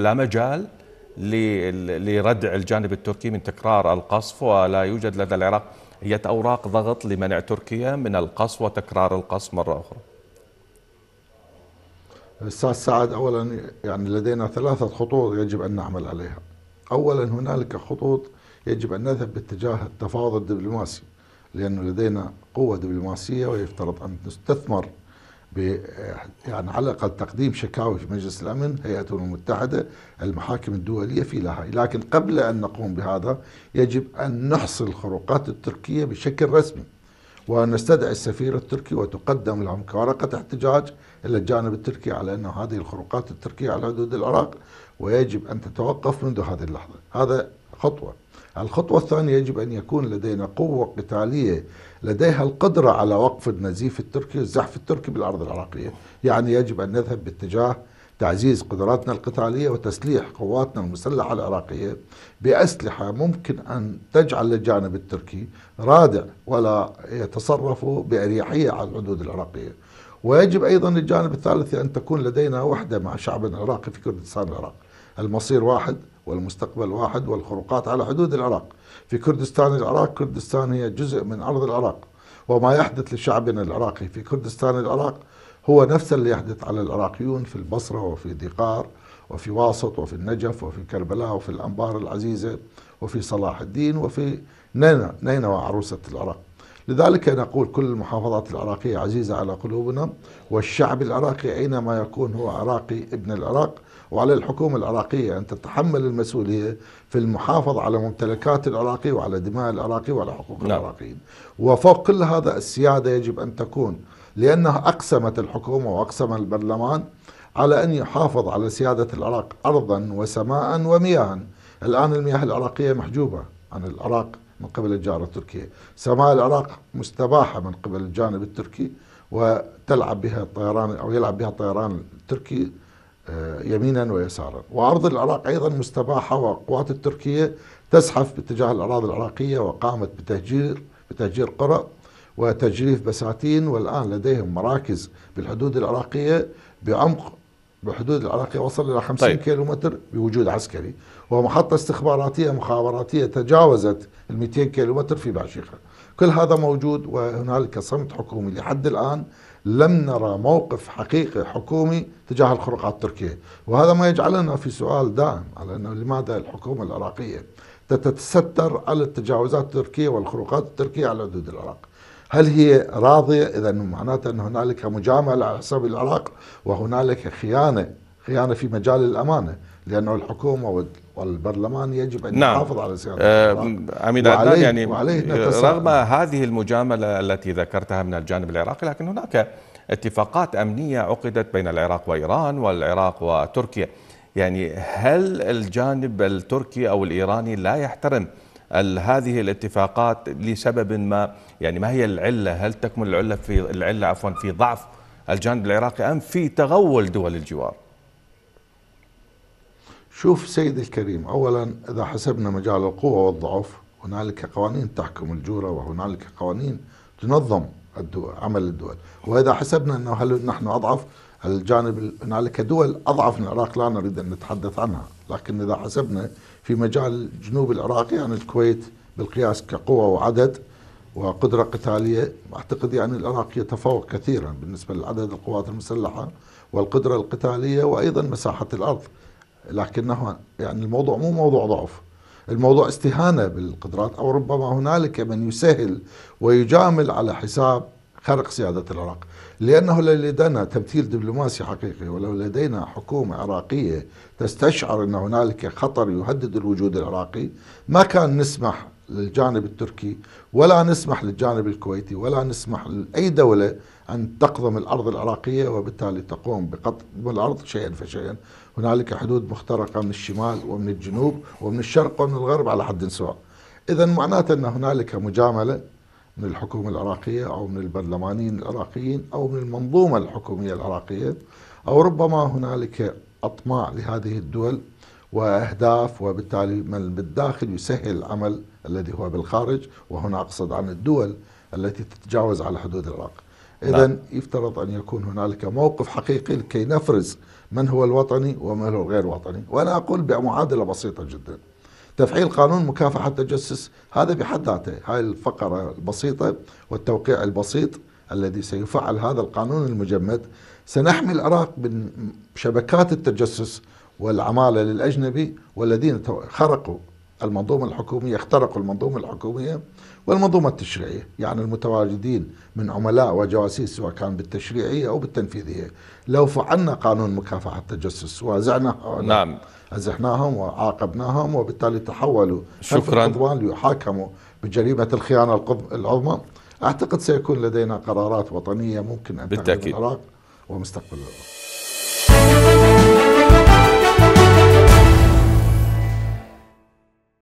لا مجال لردع الجانب التركي من تكرار القصف ولا يوجد لدى العراق هي أوراق ضغط لمنع تركيا من القصف وتكرار القصف مرة أخرى أستاذ سعد أولا يعني لدينا ثلاثة خطوط يجب أن نعمل عليها أولا هنالك خطوط يجب أن نذهب باتجاه التفاوض الدبلوماسي لأنه لدينا قوة دبلوماسية ويفترض أن تستثمر آه، يعني على الأقل تقديم شكاوي في مجلس الأمن هيئة الأمم المتحدة المحاكم الدولية في لاهاي لكن قبل أن نقوم بهذا يجب أن نحصل الخروقات التركية بشكل رسمي ونستدعي السفير التركي وتقدم لهم كورقة احتجاج إلى الجانب التركي على أن هذه الخروقات التركية على حدود العراق ويجب أن تتوقف منذ هذه اللحظة هذا خطوة الخطوة الثانية يجب أن يكون لدينا قوة قتالية لديها القدرة على وقف النزيف التركي الزحف التركي بالأرض العراقية يعني يجب أن نذهب باتجاه تعزيز قدراتنا القتالية وتسليح قواتنا المسلحة العراقية بأسلحة ممكن أن تجعل الجانب التركي رادع ولا يتصرف بأريحية على الحدود العراقية ويجب أيضا الجانب الثالث أن تكون لدينا وحدة مع شعبنا العراقي في كردستان العراق المصير واحد والمستقبل واحد والخروقات على حدود العراق في كردستان العراق كردستان هي جزء من أرض العراق وما يحدث لشعبنا العراقي في كردستان العراق هو نفس اللي يحدث على العراقيون في البصرة وفي ذقار وفي واسط وفي النجف وفي كربلاء وفي الأنبار العزيزة وفي صلاح الدين وفي نينوى عروسة العراق لذلك نقول كل المحافظات العراقية عزيزة على قلوبنا والشعب العراقي أينما يكون هو عراقي ابن العراق وعلى الحكومة العراقية أن تتحمل المسؤولية في المحافظة على ممتلكات العراقي وعلى دماء العراقي وعلى حقوق نعم. العراقيين وفوق كل هذا السيادة يجب أن تكون لأنها أقسمت الحكومة وأقسم البرلمان على أن يحافظ على سيادة العراق أرضا وسماء ومياها الآن المياه العراقية محجوبة عن العراق من قبل الجارة التركية سماء العراق مستباحة من قبل الجانب التركي وتلعب بها الطيران أو يلعب بها الطيران التركي آه، يمينا ويسارا وأرض العراق أيضا مستباحة وقوات التركية تزحف باتجاه الأراضي العراقية وقامت بتهجير بتهجير قرى وتجريف بساتين والآن لديهم مراكز بالحدود العراقية بعمق بحدود العراقية وصل إلى 50 طيب. كيلومتر بوجود عسكري ومحطة استخباراتية مخابراتية تجاوزت ال 200 كيلومتر في باشيخة كل هذا موجود وهنالك صمت حكومي لحد الآن لم نرى موقف حقيقي حكومي تجاه الخروقات التركية وهذا ما يجعلنا في سؤال دائم على أنه لماذا الحكومة العراقية تتستر على التجاوزات التركية والخروقات التركية على حدود العراق هل هي راضية إذا معناته أن هنالك مجاملة على حساب العراق وهنالك خيانة خيانة في مجال الأمانة لأنه الحكومة والبرلمان يجب ان نعم. يحافظ على سياده آه عميد عدنان يعني وعليه آه، رغم هذه المجامله التي ذكرتها من الجانب العراقي لكن هناك اتفاقات امنيه عقدت بين العراق وايران والعراق وتركيا يعني هل الجانب التركي او الايراني لا يحترم هذه الاتفاقات لسبب ما يعني ما هي العله هل تكمن العله في العله عفوا في ضعف الجانب العراقي ام في تغول دول الجوار شوف سيد الكريم أولا إذا حسبنا مجال القوة والضعف هنالك قوانين تحكم الجورة وهنالك قوانين تنظم الدول عمل الدول وإذا حسبنا أنه هل نحن أضعف الجانب هنالك دول أضعف من العراق لا نريد أن نتحدث عنها لكن إذا حسبنا في مجال الجنوب العراقي يعني الكويت بالقياس كقوة وعدد وقدرة قتالية أعتقد يعني العراق يتفوق كثيرا بالنسبة لعدد القوات المسلحة والقدرة القتالية وأيضا مساحة الأرض لكنه يعني الموضوع مو موضوع ضعف الموضوع استهانة بالقدرات أو ربما هنالك من يسهل ويجامل على حساب خرق سيادة العراق لأنه لدينا تمثيل دبلوماسي حقيقي ولو لدينا حكومة عراقية تستشعر أن هنالك خطر يهدد الوجود العراقي ما كان نسمح للجانب التركي ولا نسمح للجانب الكويتي ولا نسمح لأي دولة أن تقضم الأرض العراقية وبالتالي تقوم بقضم الأرض شيئا فشيئا هنالك حدود مخترقة من الشمال ومن الجنوب ومن الشرق ومن الغرب على حد سواء إذا معناته أن هنالك مجاملة من الحكومة العراقية أو من البرلمانيين العراقيين أو من المنظومة الحكومية العراقية أو ربما هنالك أطماع لهذه الدول وأهداف وبالتالي من بالداخل يسهل العمل الذي هو بالخارج وهنا أقصد عن الدول التي تتجاوز على حدود العراق نعم. إذا يفترض أن يكون هنالك موقف حقيقي لكي نفرز من هو الوطني ومن هو غير وطني وأنا أقول بمعادلة بسيطة جدا تفعيل قانون مكافحة التجسس هذا بحد ذاته هاي الفقرة البسيطة والتوقيع البسيط الذي سيفعل هذا القانون المجمد سنحمي العراق من شبكات التجسس والعمالة للأجنبي والذين خرقوا المنظومة الحكومية اخترقوا المنظومة الحكومية والمنظومة التشريعية يعني المتواجدين من عملاء وجواسيس سواء كان بالتشريعية أو بالتنفيذية لو فعلنا قانون مكافحة التجسس وزعناه نعم أزحناهم وعاقبناهم وبالتالي تحولوا شكرا ليحاكموا بجريمة الخيانة العظمى أعتقد سيكون لدينا قرارات وطنية ممكن أن بالتأكيد العراق ومستقبل العراق